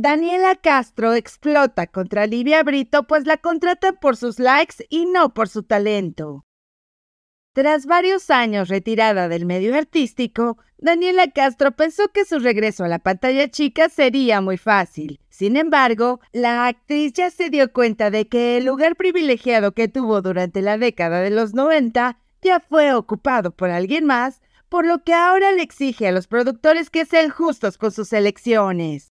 Daniela Castro explota contra Livia Brito pues la contrata por sus likes y no por su talento. Tras varios años retirada del medio artístico, Daniela Castro pensó que su regreso a la pantalla chica sería muy fácil. Sin embargo, la actriz ya se dio cuenta de que el lugar privilegiado que tuvo durante la década de los 90 ya fue ocupado por alguien más, por lo que ahora le exige a los productores que sean justos con sus elecciones.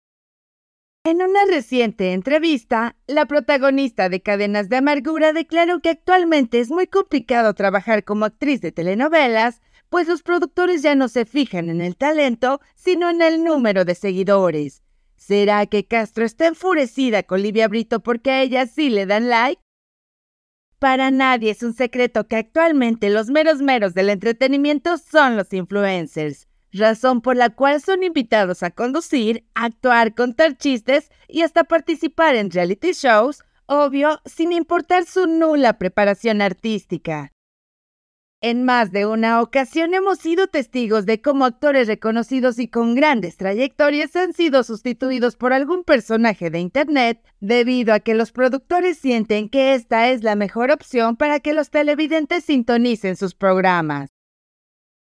En una reciente entrevista, la protagonista de Cadenas de Amargura declaró que actualmente es muy complicado trabajar como actriz de telenovelas, pues los productores ya no se fijan en el talento, sino en el número de seguidores. ¿Será que Castro está enfurecida con Livia Brito porque a ella sí le dan like? Para nadie es un secreto que actualmente los meros meros del entretenimiento son los influencers razón por la cual son invitados a conducir, actuar, contar chistes y hasta participar en reality shows, obvio, sin importar su nula preparación artística. En más de una ocasión hemos sido testigos de cómo actores reconocidos y con grandes trayectorias han sido sustituidos por algún personaje de Internet debido a que los productores sienten que esta es la mejor opción para que los televidentes sintonicen sus programas.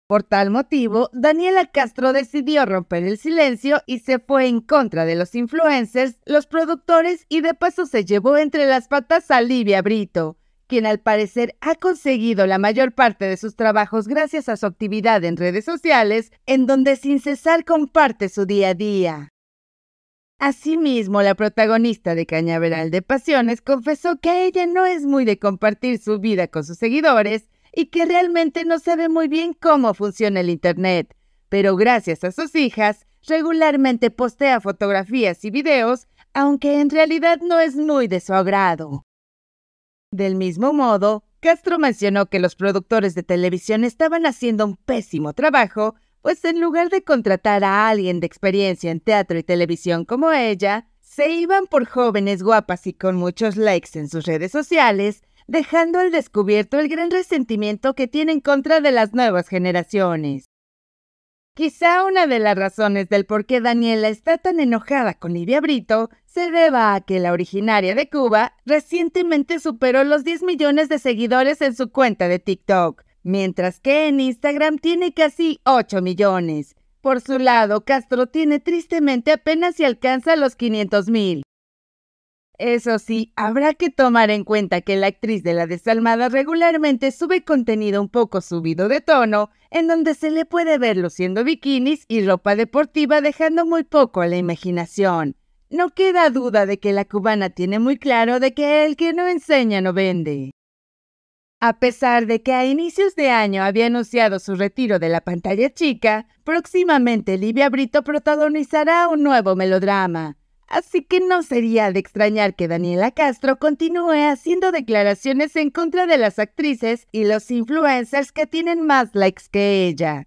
Por tal motivo, Daniela Castro decidió romper el silencio y se fue en contra de los influencers, los productores y de paso se llevó entre las patas a Livia Brito, quien al parecer ha conseguido la mayor parte de sus trabajos gracias a su actividad en redes sociales, en donde sin cesar comparte su día a día. Asimismo, la protagonista de Cañaveral de Pasiones confesó que ella no es muy de compartir su vida con sus seguidores, y que realmente no sabe muy bien cómo funciona el Internet, pero gracias a sus hijas regularmente postea fotografías y videos, aunque en realidad no es muy de su agrado. Del mismo modo, Castro mencionó que los productores de televisión estaban haciendo un pésimo trabajo, pues en lugar de contratar a alguien de experiencia en teatro y televisión como ella, se iban por jóvenes guapas y con muchos likes en sus redes sociales, dejando al descubierto el gran resentimiento que tiene en contra de las nuevas generaciones. Quizá una de las razones del por qué Daniela está tan enojada con Livia Brito se deba a que la originaria de Cuba recientemente superó los 10 millones de seguidores en su cuenta de TikTok, mientras que en Instagram tiene casi 8 millones. Por su lado, Castro tiene tristemente apenas si alcanza los 500 mil. Eso sí, habrá que tomar en cuenta que la actriz de La Desalmada regularmente sube contenido un poco subido de tono, en donde se le puede ver luciendo bikinis y ropa deportiva dejando muy poco a la imaginación. No queda duda de que la cubana tiene muy claro de que el que no enseña no vende. A pesar de que a inicios de año había anunciado su retiro de la pantalla chica, próximamente Livia Brito protagonizará un nuevo melodrama. Así que no sería de extrañar que Daniela Castro continúe haciendo declaraciones en contra de las actrices y los influencers que tienen más likes que ella.